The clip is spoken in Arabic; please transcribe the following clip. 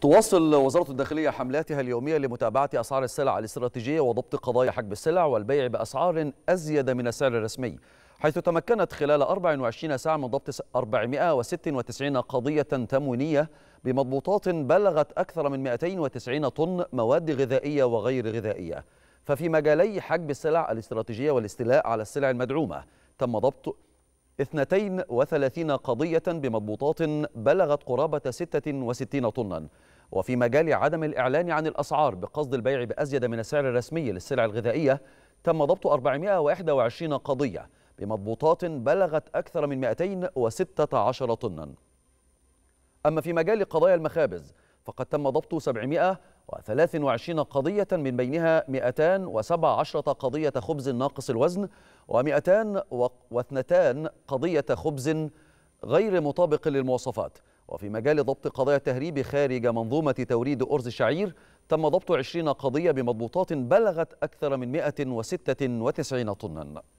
تواصل وزارة الداخلية حملاتها اليومية لمتابعة أسعار السلع الاستراتيجية وضبط قضايا حجب السلع والبيع بأسعار أزيد من السعر الرسمي حيث تمكنت خلال 24 ساعة من ضبط 496 قضية تموينية بمضبوطات بلغت أكثر من 290 طن مواد غذائية وغير غذائية ففي مجالي حجب السلع الاستراتيجية والاستيلاء على السلع المدعومة تم ضبط 32 قضية بمضبوطات بلغت قرابة 66 طنا وفي مجال عدم الإعلان عن الأسعار بقصد البيع بأزيد من السعر الرسمي للسلع الغذائية تم ضبط 421 قضية بمضبوطات بلغت أكثر من 216 طنا أما في مجال قضايا المخابز فقد تم ضبط 700 و23 قضية من بينها 217 قضية خبز ناقص الوزن و202 قضية خبز غير مطابق للمواصفات وفي مجال ضبط قضايا التهريب خارج منظومة توريد أرز الشعير تم ضبط 20 قضية بمضبوطات بلغت أكثر من 196 طناً